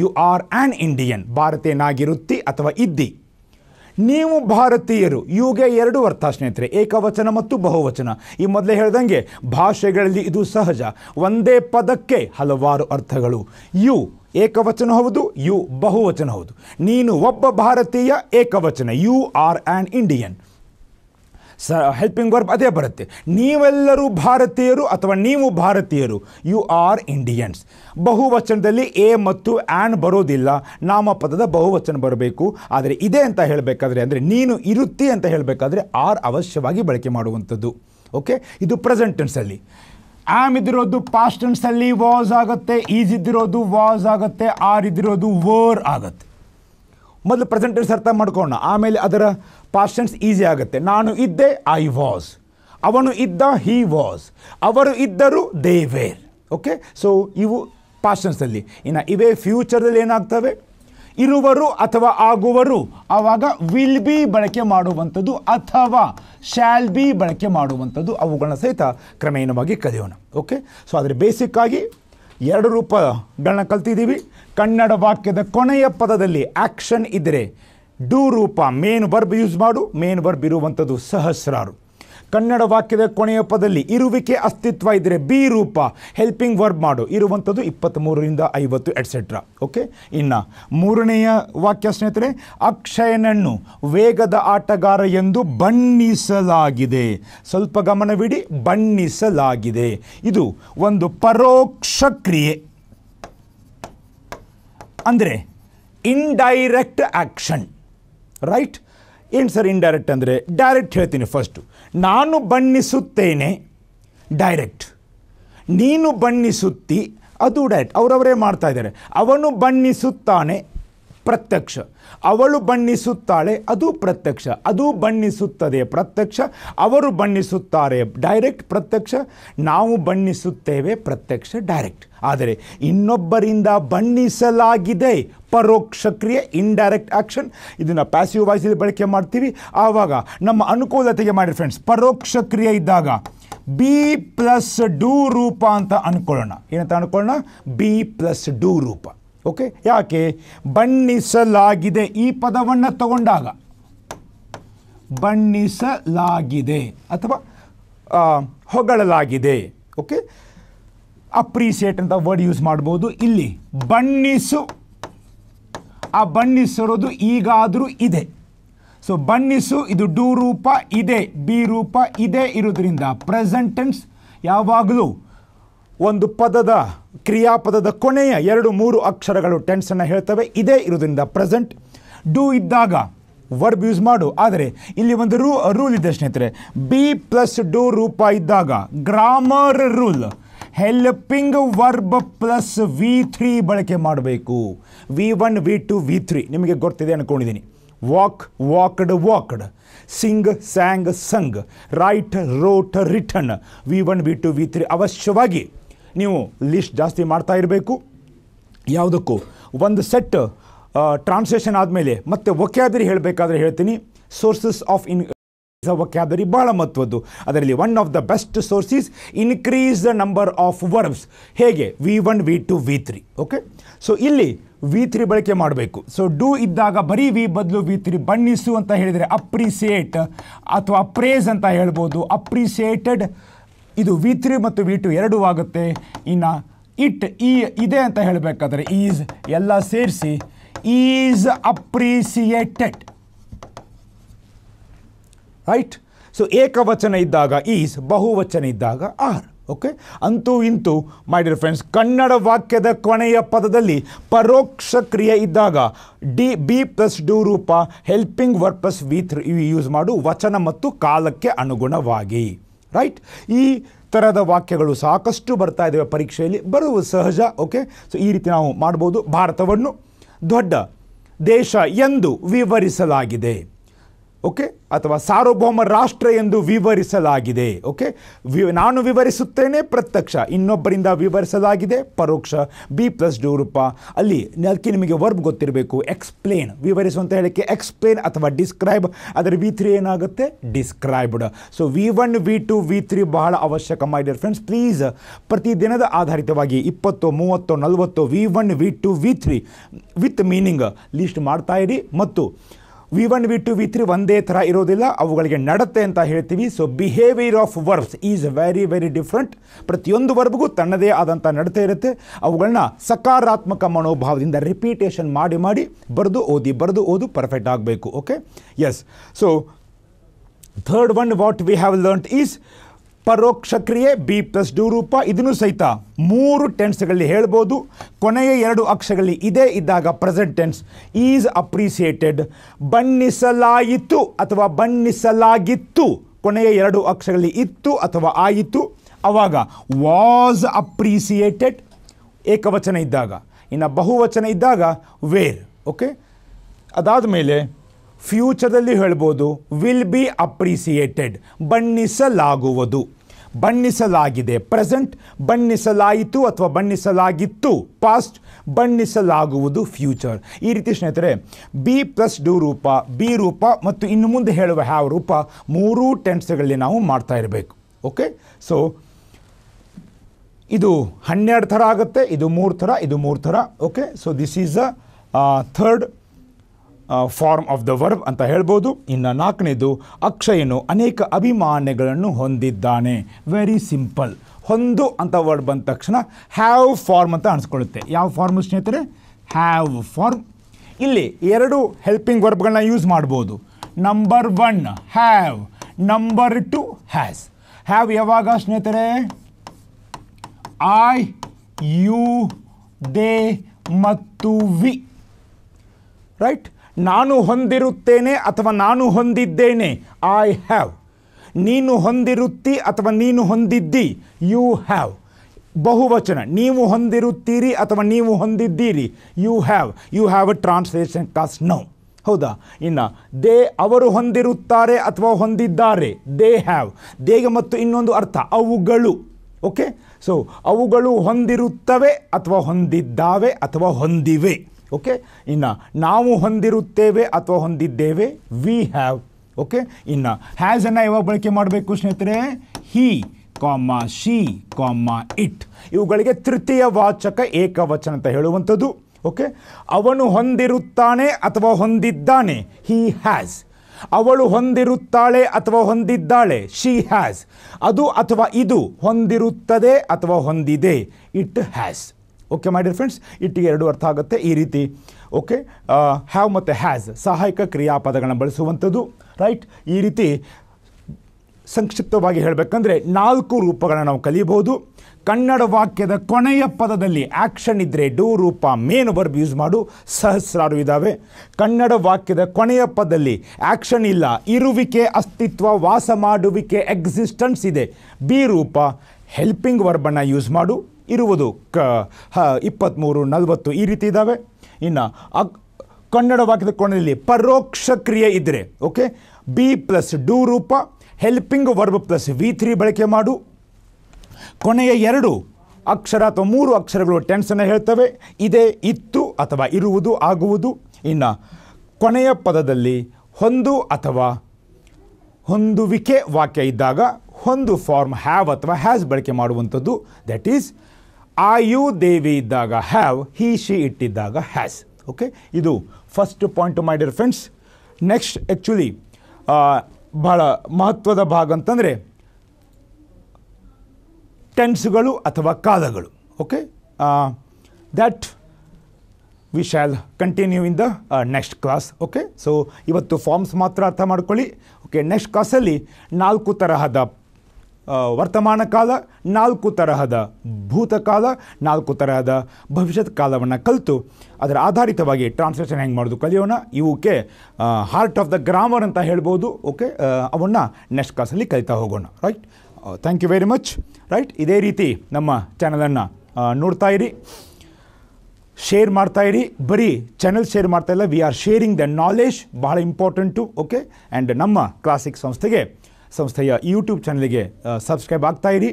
Speaker 1: ಯು ಆರ್ ಆ್ಯನ್ ಇಂಡಿಯನ್ ಭಾರತೀಯನಾಗಿರುತ್ತಿ ಅಥವಾ ಇದ್ದಿ ನೀವು ಭಾರತೀಯರು ಇವುಗೆ ಎರಡು ಅರ್ಥ ಸ್ನೇಹಿತರೆ ಏಕವಚನ ಮತ್ತು ಬಹುವಚನ ಈ ಮೊದಲೇ ಹೇಳ್ದಂಗೆ ಭಾಷೆಗಳಲ್ಲಿ ಇದು ಸಹಜ ಒಂದೇ ಪದಕ್ಕೆ ಹಲವಾರು ಅರ್ಥಗಳು ಯು ಏಕವಚನ ಹೌದು ಯು ಬಹುವಚನ ಹೌದು ನೀನು ಒಬ್ಬ ಭಾರತೀಯ ಏಕವಚನ you are and Indian so helping verb ಅದೇ ಬರುತ್ತೆ ನೀವೆಲ್ಲರೂ ಭಾರತೀಯರು ಅಥವಾ ನೀವು ಭಾರತೀಯರು ಯು ಆರ್ ಇಂಡಿಯನ್ಸ್ ಬಹುವಚನದಲ್ಲಿ ಎ ಮತ್ತು ಆ್ಯನ್ ಬರೋದಿಲ್ಲ ನಾಮಪದದ ಬಹುವಚನ ಬರಬೇಕು ಆದರೆ ಇದೆ ಅಂತ ಹೇಳಬೇಕಾದ್ರೆ ಅಂದರೆ ನೀನು ಇರುತ್ತಿ ಅಂತ ಹೇಳಬೇಕಾದ್ರೆ ಆರ್ ಅವಶ್ಯವಾಗಿ ಬಳಕೆ ಮಾಡುವಂಥದ್ದು ಓಕೆ ಇದು ಪ್ರೆಸೆಂಟ್ ಟೆನ್ಸಲ್ಲಿ ಆಮ್ ಇದ್ದಿರೋದು ಪಾಸ್ಟ್ ಟೆನ್ಸಲ್ಲಿ ವಾಸ್ ಆಗುತ್ತೆ ಈಸ್ ಇದ್ದಿರೋದು ವಾಸ್ ಆಗುತ್ತೆ ಆರ್ ಇದ್ದಿರೋದು ವರ್ ಆಗುತ್ತೆ ಮೊದಲು ಪ್ರೆಸೆಂಟೆನ್ಸ್ ಅರ್ಥ ಮಾಡ್ಕೊಳ್ಳೋಣ ಆಮೇಲೆ ಅದರ ಪಾಸ್ಟೆನ್ಸ್ ಈಸಿ ಆಗುತ್ತೆ ನಾನು ಇದ್ದೆ ಐ ವಾಸ್ ಅವನು ಇದ್ದ ಹಿ ವಾಸ್ ಅವರು ಇದ್ದರು ದೇ ವೇರ್ ಓಕೆ ಸೊ ಇವು ಪಾಸ್ಟೆನ್ಸಲ್ಲಿ ಇನ್ನು ಇವೇ ಫ್ಯೂಚರಲ್ಲಿ ಏನಾಗ್ತವೆ ಇರುವರು ಅಥವಾ ಆಗುವರು ಆವಾಗ ವಿಲ್ ಬಿ ಬಳಕೆ ಮಾಡುವಂಥದ್ದು ಅಥವಾ ಶ್ಯಾಲ್ ಬಿ ಬಳಕೆ ಮಾಡುವಂಥದ್ದು ಅವುಗಳನ್ನ ಸಹಿತ ಕ್ರಮೇಣವಾಗಿ ಕಲಿಯೋಣ ಓಕೆ ಸೊ ಆದರೆ ಬೇಸಿಕ್ಕಾಗಿ ಎರಡು ರೂಪಗಳನ್ನ ಕಲ್ತಿದ್ದೀವಿ ಕನ್ನಡ ವಾಕ್ಯದ ಕೊನೆಯ ಪದದಲ್ಲಿ ಆ್ಯಕ್ಷನ್ ಇದ್ದರೆ ಡೂ ರೂಪ ಮೇನ್ ಬರ್ಬ್ ಯೂಸ್ ಮಾಡು ಮೇನ್ ಬರ್ಬ್ ಇರುವಂಥದ್ದು ಸಹಸ್ರಾರು ಕನ್ನಡ ವಾಕ್ಯದ ಕೊನೆಯ ಪದದಲ್ಲಿ ಇರುವಿಕೆ ಅಸ್ತಿತ್ವ ಇದ್ದರೆ ಬಿ ರೂಪ ಹೆಲ್ಪಿಂಗ್ ವರ್ಬ್ ಮಾಡು ಇರುವಂಥದ್ದು ಇಪ್ಪತ್ತ್ಮೂರರಿಂದ ಐವತ್ತು ಎಟ್ಸೆಟ್ರಾ ಓಕೆ ಇನ್ನು ಮೂರನೆಯ ವಾಕ್ಯ ಸ್ನೇಹಿತರೆ ಅಕ್ಷಯನನ್ನು ವೇಗದ ಆಟಗಾರ ಎಂದು ಬಣ್ಣಿಸಲಾಗಿದೆ ಸ್ವಲ್ಪ ಗಮನವಿಡಿ ಬಣ್ಣಿಸಲಾಗಿದೆ ಇದು ಒಂದು ಪರೋಕ್ಷ ಕ್ರಿಯೆ ಅಂದರೆ ಇಂಡೈರೆಕ್ಟ್ ಆ್ಯಕ್ಷನ್ ರೈಟ್ ಏನು ಸರ್ ಇಂಡೈರೆಕ್ಟ್ ಅಂದರೆ ಡೈರೆಕ್ಟ್ ಹೇಳ್ತೀನಿ ಫಸ್ಟು ನಾನು ಬಣ್ಣಿಸುತ್ತೇನೆ ಡೈರೆಕ್ಟ್ ನೀನು ಬಣ್ಣಿಸುತ್ತಿ ಅದು ಡೈರೆಕ್ಟ್ ಅವರವರೇ ಮಾಡ್ತಾ ಇದ್ದಾರೆ ಅವನು ಬಣ್ಣಿಸುತ್ತಾನೆ ಪ್ರತ್ಯಕ್ಷ ಅವಳು ಬಣ್ಣಿಸುತ್ತಾಳೆ ಅದು ಪ್ರತ್ಯಕ್ಷ ಅದು ಬಣ್ಣಿಸುತ್ತದೆ ಪ್ರತ್ಯಕ್ಷ ಅವರು ಬಣ್ಣಿಸುತ್ತಾರೆ ಡೈರೆಕ್ಟ್ ಪ್ರತ್ಯಕ್ಷ ನಾವು ಬಣ್ಣಿಸುತ್ತೇವೆ ಪ್ರತ್ಯಕ್ಷ ಡೈರೆಕ್ಟ್ ಆದರೆ ಇನ್ನೊಬ್ಬರಿಂದ ಬಣ್ಣಿಸಲಾಗಿದೆ ಪರೋಕ್ಷ ಕ್ರಿಯೆ ಇಂಡೈರೆಕ್ಟ್ ಆ್ಯಕ್ಷನ್ ಇದನ್ನು ಪ್ಯಾಸಿವ್ ವಾಯ್ಸಲ್ಲಿ ಬಳಕೆ ಮಾಡ್ತೀವಿ ಆವಾಗ ನಮ್ಮ ಅನುಕೂಲತೆಗೆ ಮಾಡಿ ಫ್ರೆಂಡ್ಸ್ ಪರೋಕ್ಷ ಕ್ರಿಯೆ ಇದ್ದಾಗ ಬಿ ಪ್ಲಸ್ ಡೂ ರೂಪ ಅಂತ ಅನ್ಕೊಳ್ಳೋಣ ಏನಂತ ಅನ್ಕೊಳ್ಳೋಣ ಬಿ ಪ್ಲಸ್ ಡೂ ರೂಪ ಓಕೆ ಯಾಕೆ ಬಣ್ಣಿಸಲಾಗಿದೆ ಈ ಪದವನ್ನು ತಗೊಂಡಾಗ ಬಣ್ಣಿಸಲಾಗಿದೆ ಅಥವಾ ಹೊಗಳಲಾಗಿದೆ ಓಕೆ ಅಪ್ರಿಸಿಯೇಟ್ ಅಂತ ವರ್ಡ್ ಯೂಸ್ ಮಾಡ್ಬೋದು ಇಲ್ಲಿ ಬಣ್ಣಿಸು ಆ ಬಣ್ಣಿಸಿರೋದು ಈಗಾದರೂ ಇದೆ ಸೊ ಬಣ್ಣಿಸು ಇದು ಡು ರೂಪ ಇದೆ ಬಿ ರೂಪ ಇದೆ ಇರೋದ್ರಿಂದ ಪ್ರೆಸೆಂಟೆನ್ಸ್ ಯಾವಾಗಲೂ ಒಂದು ಪದದ ಕ್ರಿಯಾಪದದ ಕೊನೆಯ ಎರಡು ಮೂರು ಅಕ್ಷರಗಳು ಟೆನ್ಸನ್ನು ಹೇಳ್ತವೆ ಇದೇ ಇರೋದ್ರಿಂದ ಪ್ರೆಸೆಂಟ್ ಡೂ ಇದ್ದಾಗ ವರ್ಬ್ ಯೂಸ್ ಮಾಡು ಆದರೆ ಇಲ್ಲಿ ಒಂದು ರೂ ರೂಲ್ ಇದೆ ಸ್ನೇಹಿತರೆ ಬಿ ಪ್ಲಸ್ ಡೂ ರೂಪ ಇದ್ದಾಗ grammar rule helping verb plus V three ಬಳಕೆ ಮಾಡಬೇಕು V one V two V three ನಿಮಗೆ ಗೊತ್ತಿದೆ ಅಂದ್ಕೊಂಡಿದ್ದೀನಿ walk walked walked sing sang sung write wrote written V one V two V three ಅವಶ್ಯವಾಗಿ ನೀವು list ಜಾಸ್ತಿ ಮಾಡ್ತಾ ಇರಬೇಕು ಯಾವುದಕ್ಕೂ ಒಂದು ಸೆಟ್ ಟ್ರಾನ್ಸ್ಲೇಷನ್ ಆದಮೇಲೆ ಮತ್ತೆ ಒಕೆ ಆದರೆ ಹೇಳಬೇಕಾದ್ರೆ ಹೇಳ್ತೀನಿ ಸೋರ್ಸಸ್ ಆಫ್ ಇನ್ ಸ ವೊಕ್ಯಾಬರಿ ಭಾಳ ಮಹತ್ವದ್ದು ಅದರಲ್ಲಿ one of the best sources increase the number of verbs ಹೇಗೆ V one V two V three okay so ಇಲ್ಲಿ ವಿ ತ್ರೀ ಬಳಕೆ ಮಾಡಬೇಕು ಸೊ ಡೂ ಇದ್ದಾಗ ಬರೀ ವಿ ಬದಲು ವಿ ತ್ರೀ ಬಣ್ಣಿಸು ಅಂತ ಹೇಳಿದರೆ ಅಪ್ರಿಸಿಯೇಟ್ ಅಥವಾ ಅಪ್ರೇಸ್ ಅಂತ ಹೇಳ್ಬೋದು ಅಪ್ರಿಸಿಯೇಟೆಡ್ ಇದು ವಿ ತ್ರೀ ಮತ್ತು ವಿ ಟು ಎರಡೂ ಆಗುತ್ತೆ ಇನ್ನು ಇಟ್ ಈ ಇದೆ ಅಂತ ಹೇಳಬೇಕಾದ್ರೆ ಈಸ್ ಎಲ್ಲ ಸೇರಿಸಿ ಈಸ್ ಅಪ್ರಿಸಿಯೇಟೆಡ್ ರೈಟ್ ಸೊ ಏಕವಚನ ಇದ್ದಾಗ ಈಸ್ ಬಹುವಚನ ಇದ್ದಾಗ ಆರ್ ಓಕೆ ಅಂತೂ ಇಂತೂ ಮೈ ಡಿಯರ್ ಫ್ರೆಂಡ್ಸ್ ಕನ್ನಡ ವಾಕ್ಯದ ಕೊನೆಯ ಪದದಲ್ಲಿ ಪರೋಕ್ಷ ಕ್ರಿಯೆ ಇದ್ದಾಗ ಡಿ ಬಿ ಪ್ಲಸ್ ಡು ರೂಪ helping verb plus V use ಮಾಡು ವಚನ ಮತ್ತು ಕಾಲಕ್ಕೆ ಅನುಗುಣವಾಗಿ ರೈಟ್ ಈ ಥರದ ವಾಕ್ಯಗಳು ಸಾಕಷ್ಟು ಬರ್ತಾ ಇದ್ದಾವೆ ಪರೀಕ್ಷೆಯಲ್ಲಿ ಬರುವ ಸಹಜ ಓಕೆ ಸೊ ಈ ರೀತಿ ನಾವು ಮಾಡ್ಬೋದು ಭಾರತವನ್ನು ದೊಡ್ಡ ದೇಶ ಎಂದು ವಿವರಿಸಲಾಗಿದೆ ಓಕೆ ಅಥವಾ ಸಾರ್ವಭೌಮ ರಾಷ್ಟ್ರ ಎಂದು ವಿವರಿಸಲಾಗಿದೆ ಓಕೆ ವಿ ನಾನು ವಿವರಿಸುತ್ತೇನೆ ಪ್ರತ್ಯಕ್ಷ ಇನ್ನೊಬ್ಬರಿಂದ ವಿವರಿಸಲಾಗಿದೆ ಪರೋಕ್ಷ ಬಿ ಪ್ಲಸ್ ರೂಪ ಅಲ್ಲಿ ಅದಕ್ಕೆ ನಿಮಗೆ ವರ್ಬ್ ಗೊತ್ತಿರಬೇಕು ಎಕ್ಸ್ಪ್ಲೇನ್ ವಿವರಿಸು ಹೇಳಕ್ಕೆ ಎಕ್ಸ್ಪ್ಲೇನ್ ಅಥವಾ ಡಿಸ್ಕ್ರೈಬ್ ಅದರ ವಿ ತ್ರೀ ಏನಾಗುತ್ತೆ described so V one V two V three ಬಹಳ ಅವಶ್ಯಕ ಮೈ ಡಿಯರ್ ಫ್ರೆಂಡ್ಸ್ ಪ್ಲೀಸ್ ಪ್ರತಿದಿನದ ಆಧಾರಿತವಾಗಿ ಇಪ್ಪತ್ತು ಮೂವತ್ತು ನಲವತ್ತು V one V two V three with meaning list ಮಾಡ್ತಾ ಇರಿ ಮತ್ತು V one V two V three ಒಂದೇ ಥರ ಇರೋದಿಲ್ಲ ಅವುಗಳಿಗೆ ನಡುತ್ತೆ ಅಂತ ಹೇಳ್ತೀವಿ so behaviour of verbs is very very different ಪ್ರತಿಯೊಂದು ವರ್ಬ್ಗೂ ತನ್ನದೇ ಆದಂಥ ನಡತೆ ಇರುತ್ತೆ ಅವುಗಳನ್ನ ಸಕಾರಾತ್ಮಕ ಮನೋಭಾವದಿಂದ ರಿಪೀಟೇಷನ್ ಮಾಡಿ ಮಾಡಿ ಬರೆದು ಓದಿ ಬರೆದು ಓದು ಪರ್ಫೆಕ್ಟ್ ಆಗಬೇಕು okay yes so third one what we have learned is ಪರೋಕ್ಷ ಕ್ರಿಯೆ ಬಿ ಪ್ಲಸ್ ಡು ರೂಪ ಇದನ್ನು ಸಹಿತ ಮೂರು ಟೆನ್ಸ್ಗಳಲ್ಲಿ ಹೇಳ್ಬೋದು ಕೊನೆಯ ಎರಡು ಅಕ್ಷಗಳಲ್ಲಿ ಇದೇ ಇದ್ದಾಗ ಪ್ರೆಸೆಂಟ್ ಟೆನ್ಸ್ ಈಸ್ ಅಪ್ರಿಸಿಯೇಟೆಡ್ ಬಣ್ಣಿಸಲಾಯಿತು ಅಥವಾ ಬಣ್ಣಿಸಲಾಗಿತ್ತು ಕೊನೆಯ ಎರಡು ಅಕ್ಷರಗಳಲ್ಲಿ ಇತ್ತು ಅಥವಾ ಆಯಿತು ಆವಾಗ ವಾಸ್ ಅಪ್ರಿಸಿಯೇಟೆಡ್ ಏಕವಚನ ಇದ್ದಾಗ ಇನ್ನು ಬಹುವಚನ ಇದ್ದಾಗ ವೇರ್ ಓಕೆ ಅದಾದ ಮೇಲೆ ಫ್ಯೂಚರಲ್ಲಿ ಹೇಳ್ಬೋದು ವಿಲ್ ಬಿ ಅಪ್ರಿಸಿಯೇಟೆಡ್ ಬಣ್ಣಿಸಲಾಗುವುದು ಬಣ್ಣಿಸಲಾಗಿದೆ ಪ್ರೆಸೆಂಟ್ ಬಣ್ಣಿಸಲಾಯಿತು ಅಥವಾ ಬಣ್ಣಿಸಲಾಗಿತ್ತು ಪಾಸ್ಟ್ ಬಣ್ಣಿಸಲಾಗುವುದು ಫ್ಯೂಚರ್ ಈ ರೀತಿ ಸ್ನೇಹಿತರೆ ಬಿ ಪ್ಲಸ್ ಡು ರೂಪ ಬಿ ರೂಪ ಮತ್ತು ಇನ್ನು ಮುಂದೆ ಹೇಳುವ ಯಾವ ರೂಪ ಮೂರೂ ಟೆನ್ಸ್ಗಳಲ್ಲಿ ನಾವು ಮಾಡ್ತಾ ಇರಬೇಕು ಓಕೆ ಸೊ ಇದು ಹನ್ನೆರಡು ಥರ ಆಗುತ್ತೆ ಇದು ಮೂರು ಥರ ಇದು ಮೂರು ಥರ okay so this is a third form of the verb ಅಂತ ಹೇಳ್ಬೋದು ಇನ್ನು ನಾಲ್ಕನೇದು ಅಕ್ಷಯನು ಅನೇಕ ಅಭಿಮಾನಗಳನ್ನು ಹೊಂದಿದ್ದಾನೆ ವೆರಿ ಸಿಂಪಲ್ ಹೊಂದು ಅಂತ ವರ್ಡ್ ಬಂದ ತಕ್ಷಣ ಹ್ಯಾವ್ ಫಾರ್ಮ್ ಅಂತ ಅನಿಸ್ಕೊಳ್ಳುತ್ತೆ ಯಾವ ಫಾರ್ಮ್ ಸ್ನೇಹಿತರೆ ಹ್ಯಾವ್ ಫಾರ್ಮ್ ಇಲ್ಲಿ ಎರಡು ಹೆಲ್ಪಿಂಗ್ ವರ್ಬ್ಗಳನ್ನ ಯೂಸ್ ಮಾಡ್ಬೋದು number one have number two has have ಯಾವಾಗ ಸ್ನೇಹಿತರೆ ಐ ಯು ದೇ ಮತ್ತು ವಿ ರೈಟ್ ನಾನು ಹೊಂದಿರುತ್ತೇನೆ ಅಥವಾ ನಾನು ಹೊಂದಿದ್ದೇನೆ ಐ ಹ್ಯಾವ್ ನೀನು ಹೊಂದಿರುತ್ತಿ ಅಥವಾ ನೀನು ಹೊಂದಿದ್ದಿ ಯು ಹ್ಯಾವ್ ಬಹುವಚನ ನೀವು ಹೊಂದಿರುತ್ತೀರಿ ಅಥವಾ ನೀವು ಹೊಂದಿದ್ದೀರಿ you have you have a translation cost now ಹೌದಾ ಇನ್ನು ದೇ ಅವರು ಹೊಂದಿರುತ್ತಾರೆ ಅಥವಾ ಹೊಂದಿದ್ದಾರೆ ದೇ ಹ್ಯಾವ್ ದೇಗೆ ಮತ್ತು ಇನ್ನೊಂದು ಅರ್ಥ ಅವುಗಳು ಓಕೆ ಸೊ ಅವುಗಳು ಹೊಂದಿರುತ್ತವೆ ಅಥವಾ ಹೊಂದಿದ್ದಾವೆ ಅಥವಾ ಹೊಂದಿವೆ ಓಕೆ ಇನ್ನು ನಾವು ಹೊಂದಿರುತ್ತೇವೆ ಅಥವಾ ಹೊಂದಿದ್ದೇವೆ ವಿ ಹ್ಯಾವ್ ಓಕೆ ಇನ್ನು ಅನ್ನು ಯಾವಾಗ ಬಳಕೆ ಮಾಡಬೇಕು ಸ್ನೇಹಿತರೆ ಹಿ ಕಾಮ ಶಿ ಕಾಮ ಇಟ್ ಇವುಗಳಿಗೆ ತೃತೀಯ ವಾಚಕ ಏಕವಚನ ಅಂತ ಹೇಳುವಂಥದ್ದು ಓಕೆ ಅವನು ಹೊಂದಿರುತ್ತಾನೆ ಅಥವಾ ಹೊಂದಿದ್ದಾನೆ ಹಿ ಹ್ಯಾಸ್ ಅವಳು ಹೊಂದಿರುತ್ತಾಳೆ ಅಥವಾ ಹೊಂದಿದ್ದಾಳೆ ಶಿ ಹ್ಯಾಸ್ ಅದು ಅಥವಾ ಇದು ಹೊಂದಿರುತ್ತದೆ ಅಥವಾ ಹೊಂದಿದೆ it has okay my dear friends ಇಟ್ಟಿಗೆ ಎರಡು ಅರ್ಥ ಆಗುತ್ತೆ ಈ ರೀತಿ ಓಕೆ ಹ್ಯಾವ್ ಮತ್ತು ಹ್ಯಾಸ್ ಸಹಾಯಕ ಕ್ರಿಯಾಪದಗಳನ್ನು ಬಳಸುವಂಥದ್ದು ರೈಟ್ ಈ ರೀತಿ ಸಂಕ್ಷಿಪ್ತವಾಗಿ ಹೇಳಬೇಕಂದ್ರೆ ನಾಲ್ಕು ರೂಪಗಳನ್ನು ನಾವು ಕಲಿಯಬಹುದು ಕನ್ನಡ ವಾಕ್ಯದ ಕೊನೆಯ ಪದದಲ್ಲಿ ಆ್ಯಕ್ಷನ್ ಇದ್ದರೆ ಡೂ ರೂಪ ಮೇನ್ ವರ್ಬ್ ಯೂಸ್ ಮಾಡು ಸಹಸ್ರಾರು ಇದ್ದಾವೆ ಕನ್ನಡ ವಾಕ್ಯದ ಕೊನೆಯ ಪದದಲ್ಲಿ ಆ್ಯಕ್ಷನ್ ಇಲ್ಲ ಇರುವಿಕೆ ಅಸ್ತಿತ್ವ ವಾಸ ಮಾಡುವಿಕೆ ಎಕ್ಸಿಸ್ಟೆನ್ಸ್ ಇದೆ ಬಿ ರೂಪ ಹೆಲ್ಪಿಂಗ್ ವರ್ಬನ್ನು ಯೂಸ್ ಮಾಡು ಇರುವುದು ಕ ಹ ಇಪ್ಪತ್ತ್ಮೂರು ನಲವತ್ತು ಈ ರೀತಿ ಇದ್ದಾವೆ ಇನ್ನು ಅಕ್ ಕನ್ನಡ ವಾಕ್ಯದ ಕೋಣದಲ್ಲಿ ಪರೋಕ್ಷ ಕ್ರಿಯೆ ಇದ್ದರೆ ಓಕೆ ಬಿ ಪ್ಲಸ್ ಡೂ ರೂಪ helping verb plus V three ಬಳಕೆ ಮಾಡು ಕೊನೆಯ ಎರಡು ಅಕ್ಷರ ಅಥವಾ ಮೂರು ಅಕ್ಷರಗಳು ಟೆನ್ಸನ್ನು ಹೇಳ್ತವೆ ಇದೇ ಇತ್ತು ಅಥವಾ ಇರುವುದು ಆಗುವುದು ಇನ್ನು ಕೊನೆಯ ಪದದಲ್ಲಿ ಹೊಂದು ಅಥವಾ ಹೊಂದುವಿಕೆ ವಾಕ್ಯ ಇದ್ದಾಗ ಒಂದು ಫಾರ್ಮ್ ಹ್ಯಾವ್ ಅಥವಾ ಹ್ಯಾಸ್ ಬಳಕೆ ಮಾಡುವಂಥದ್ದು ದಟ್ ಈಸ್ ಆಯು ದೇವಿ ಇದ್ದಾಗ ಹ್ಯಾವ್ ಹೀ ಶಿ ಇಟ್ಟಿದ್ದಾಗ ಹ್ಯಾಸ್ ಓಕೆ ಇದು first point dear friends next actually ಬಹಳ ಮಹತ್ವದ ಭಾಗ ಅಂತಂದರೆ ಟೆನ್ಸ್ಗಳು ಅಥವಾ ಕಾಲಗಳು okay that we shall continue in the next class okay so ಇವತ್ತು ಫಾರ್ಮ್ಸ್ ಮಾತ್ರ ಅರ್ಥ ಮಾಡ್ಕೊಳ್ಳಿ ಓಕೆ ನೆಕ್ಸ್ಟ್ ಕ್ಲಾಸಲ್ಲಿ ನಾಲ್ಕು ತರಹದ ವರ್ತಮಾನ ಕಾಲ ನಾಲ್ಕು ತರಹದ ಭೂತಕಾಲ ನಾಲ್ಕು ತರಹದ ಭವಿಷ್ಯತ್ ಕಾಲವನ್ನು ಕಲಿತು ಅದರ ಆಧಾರಿತವಾಗಿ ಟ್ರಾನ್ಸ್ಲೇಷನ್ ಹೆಂಗೆ ಮಾಡೋದು ಕಲಿಯೋಣ ಇವಕ್ಕೆ ಹಾರ್ಟ್ ಆಫ್ ದ ಗ್ರಾಮರ್ ಅಂತ ಹೇಳ್ಬೋದು ಓಕೆ ಅವನ್ನು ನೆಕ್ಸ್ಟ್ ಕ್ಲಾಸಲ್ಲಿ ಕಲಿತಾ ಹೋಗೋಣ right thank you very much right ಇದೇ ರೀತಿ ನಮ್ಮ ಚಾನಲನ್ನು ನೋಡ್ತಾ ಇರಿ ಶೇರ್ ಮಾಡ್ತಾ ಇರಿ ಬರೀ ಚಾನಲ್ ಶೇರ್ ಮಾಡ್ತಾ ಇಲ್ಲ we are sharing the knowledge ಬಹಳ ಇಂಪಾರ್ಟೆಂಟು ಓಕೆ ಆ್ಯಂಡ್ ನಮ್ಮ ಕ್ಲಾಸಿಕ್ ಸಂಸ್ಥೆಗೆ ಸಂಸ್ಥೆಯ ಯೂಟ್ಯೂಬ್ ಚಾನಲ್ಗೆ ಸಬ್ಸ್ಕ್ರೈಬ್ ಇರಿ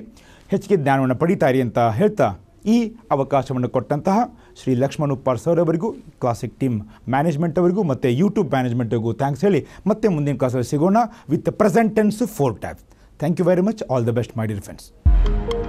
Speaker 1: ಹೆಚ್ಚಿಗೆ ಜ್ಞಾನವನ್ನು ಪಡೀತಾ ಇರಿ ಅಂತ ಹೇಳ್ತಾ ಈ ಅವಕಾಶವನ್ನು ಕೊಟ್ಟಂತಹ ಶ್ರೀ ಲಕ್ಷ್ಮಣ ಉಪ್ಪಾರ್ ಸರ್ ಅವರಿಗೂ ಕ್ಲಾಸಿಕ್ ಟೀಮ್ ಮ್ಯಾನೇಜ್ಮೆಂಟ್ ಅವರಿಗೂ ಮತ್ತು ಯೂಟ್ಯೂಬ್ ಮ್ಯಾನೇಜ್ಮೆಂಟ್ಗೂ ಥ್ಯಾಂಕ್ಸ್ ಹೇಳಿ ಮತ್ತೆ ಮುಂದಿನ ಕ್ಲಾಸಲ್ಲಿ ಸಿಗೋಣ with present tense four type thank you very much all the best my dear friends